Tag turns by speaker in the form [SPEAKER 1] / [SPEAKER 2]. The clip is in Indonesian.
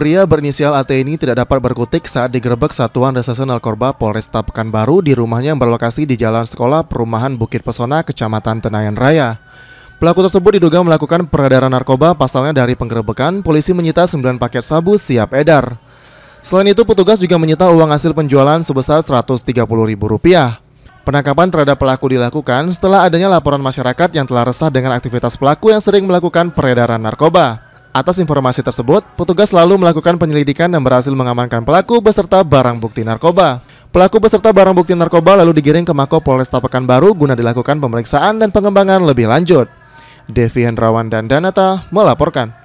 [SPEAKER 1] Pria berinisial AT ini tidak dapat berkutik saat digerebek Satuan Reserse Narkoba Polresta Pekanbaru di rumahnya yang berlokasi di Jalan Sekolah Perumahan Bukit Pesona, Kecamatan Tenayan Raya. Pelaku tersebut diduga melakukan peredaran narkoba pasalnya dari penggerebekan, polisi menyita 9 paket sabu siap edar. Selain itu, petugas juga menyita uang hasil penjualan sebesar Rp130.000. Penangkapan terhadap pelaku dilakukan setelah adanya laporan masyarakat yang telah resah dengan aktivitas pelaku yang sering melakukan peredaran narkoba. Atas informasi tersebut, petugas lalu melakukan penyelidikan dan berhasil mengamankan pelaku beserta barang bukti narkoba. Pelaku beserta barang bukti narkoba lalu digiring ke Mako Polresta baru guna dilakukan pemeriksaan dan pengembangan lebih lanjut. Devi Hendrawan dan Danata melaporkan.